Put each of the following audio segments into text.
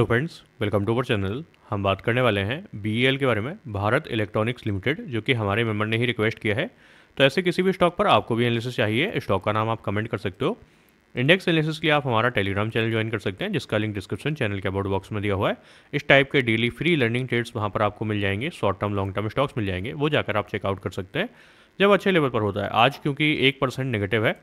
hello friends welcome to our channel हम बात करने वाले हैं बी e के बारे में भारत इलेक्ट्रॉनिक्स लिमिटेड जो कि हमारे मेंबर ने ही रिक्वेस्ट किया है तो ऐसे किसी भी स्टॉक पर आपको भी एनालिसिस चाहिए स्टॉक का नाम आप कमेंट कर सकते हो इंडेक्स एनालिसिस के लिए आप हमारा टेलीग्राम चैनल ज्वाइन कर सकते हैं जिसका लिंक डिस्क्रिप्शन चैनल के अबाउट बॉक्स में दिया हुआ है इस टाइप के डेली फ्री लर्निंग ट्रेड्स वहाँ पर आपको मिल जाएंगे short term long term stocks मिल जाएंगे वो जाकर आप चेकआउट कर सकते हैं जब अच्छे लेवल पर होता है आज क्योंकि एक परसेंट नेगेटिव है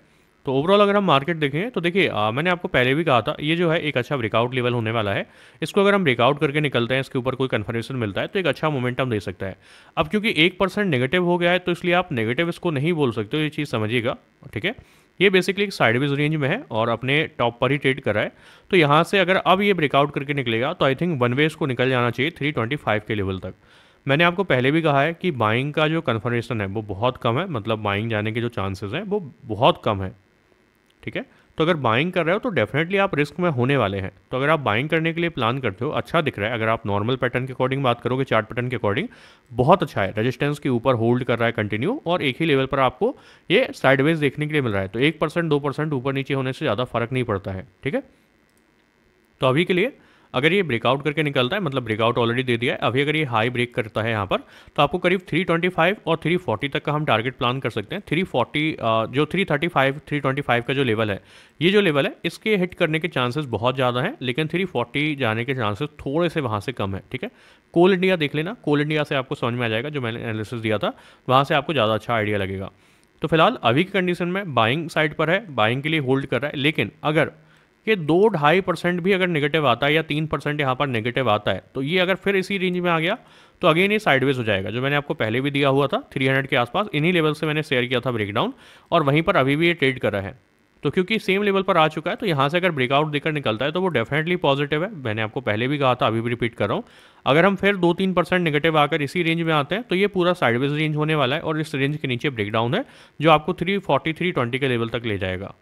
तो ओवरऑल अगर हम मार्केट देखें तो देखिए मैंने आपको पहले भी कहा था ये जो है एक अच्छा ब्रेकआउट लेवल होने वाला है इसको अगर हम ब्रेकआउट करके निकलते हैं इसके ऊपर कोई कन्फर्मेशन मिलता है तो एक अच्छा मोमेंटम दे सकता है अब क्योंकि एक परसेंट नेगेटिव हो गया है तो इसलिए आप नेगेटिव इसको नहीं बोल सकते हो ये चीज़ समझिएगा ठीक है ये बेसिकली एक साइडवेज रेंज में है और अपने टॉप पर ही ट्रेड कर रहा है तो यहाँ से अगर अब ये ब्रेकआउट करके निकलेगा तो आई थिंक वन वे इसको निकल जाना चाहिए 325 के लेवल तक मैंने आपको पहले भी कहा है कि बाइंग का जो कन्फर्मेशन है वो बहुत कम है मतलब बाइंग जाने के जो चांसेस हैं वो बहुत कम है ठीक है तो अगर बाइंग कर रहे हो तो डेफिनेटली आप रिस्क में होने वाले हैं तो अगर आप बाइंग करने के लिए प्लान करते हो अच्छा दिख रहा है अगर आप नॉर्मल पैटर्न के अकॉर्डिंग बात करोगे चार्ट पैटर्न के अकॉर्डिंग बहुत अच्छा है रेजिस्टेंस के ऊपर होल्ड कर रहा है कंटिन्यू और एक ही लेवल पर आपको ये साइडवेज देखने के लिए मिल रहा है तो एक परसेंट दो परसेंट ऊपर नीचे होने से ज़्यादा फर्क नहीं पड़ता है ठीक है तो अभी के लिए अगर ये ब्रेकआउट करके निकलता है मतलब ब्रेकआउट ऑलरेडी दे दिया है अभी अगर ये हाई ब्रेक करता है यहाँ पर तो आपको करीब 325 और 340 तक का हम टारगेट प्लान कर सकते हैं 340 जो 335 325 का जो लेवल है ये जो लेवल है इसके हिट करने के चांसेस बहुत ज़्यादा हैं लेकिन 340 जाने के चांसेस थोड़े से वहाँ से कम है ठीक है कोल इंडिया देख लेना कोल इंडिया से आपको समझ में आ जाएगा जो मैंने एनालिसिस दिया था वहाँ से आपको ज़्यादा अच्छा आइडिया लगेगा तो फिलहाल अभी की कंडीशन में बाइंग साइड पर है बाइंग के लिए होल्ड कर रहा है लेकिन अगर कि दो ढाई परसेंट भी अगर नेगेटिव आता है या तीन परसेंट यहाँ पर नेगेटिव आता है तो ये अगर फिर इसी रेंज में आ गया तो अगेन ये साइडवेज हो जाएगा जो मैंने आपको पहले भी दिया हुआ था 300 के आसपास इन्हीं लेवल से मैंने शेयर किया था ब्रेकडाउन और वहीं पर अभी भी ये ट्रेड कर रहा है तो क्योंकि सेम लेवल पर आ चुका है तो यहाँ से अगर ब्रेकआउट देकर निकलता है तो वो डेफिनेटली पॉजिटिव है मैंने आपको पहले भी कहा था अभी भी रिपीट कर रहा हूँ अगर हम फिर दो तीन परसेंट निगेटिव आकर इसी रेंज में आते हैं तो ये पूरा साइडवेज रेंज होने वाला है और इस रेंज के नीचे ब्रेकडाउन है जो आपको थ्री फोर्टी थ्री ट्वेंटी के लेवल तक ले जाएगा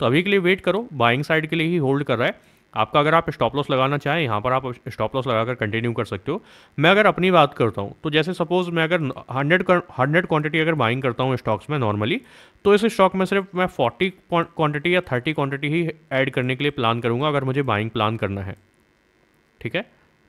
तो अभी के लिए वेट करो बाइंग साइड के लिए ही होल्ड कर रहा है आपका अगर आप स्टॉप लॉस लगाना चाहें यहाँ पर आप स्टॉप लॉस लगाकर कंटिन्यू कर सकते हो मैं अगर अपनी बात करता हूँ तो जैसे सपोज मैं अगर हंड्रेड हंड्रेड क्वांटिटी अगर बाइंग करता हूँ स्टॉक्स में नॉर्मली तो इस स्टॉक में सिर्फ मैं फोर्टी क्वांटिटी या थर्टी क्वांटिटी ही ऐड करने के लिए प्लान करूँगा अगर मुझे बाइंग प्लान करना है ठीक है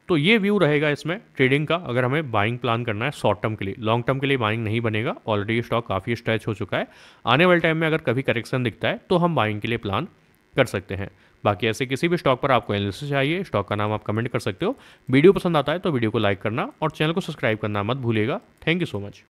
तो ये व्यू रहेगा इसमें ट्रेडिंग का अगर हमें बाइंग प्लान करना है शॉर्ट टर्म के लिए लॉन्ग टर्म के लिए बाइंग नहीं बनेगा ऑलरेडी स्टॉक काफ़ी स्ट्रेच हो चुका है आने वाले टाइम में अगर कभी करेक्शन दिखता है तो हम बाइंग के लिए प्लान कर सकते हैं बाकी ऐसे किसी भी स्टॉक पर आपको एनालिसिस चाहिए स्टॉक का नाम आप कमेंट कर सकते हो वीडियो पसंद आता है तो वीडियो को लाइक करना और चैनल को सब्सक्राइब करना मत भूलिएगा थैंक यू सो मच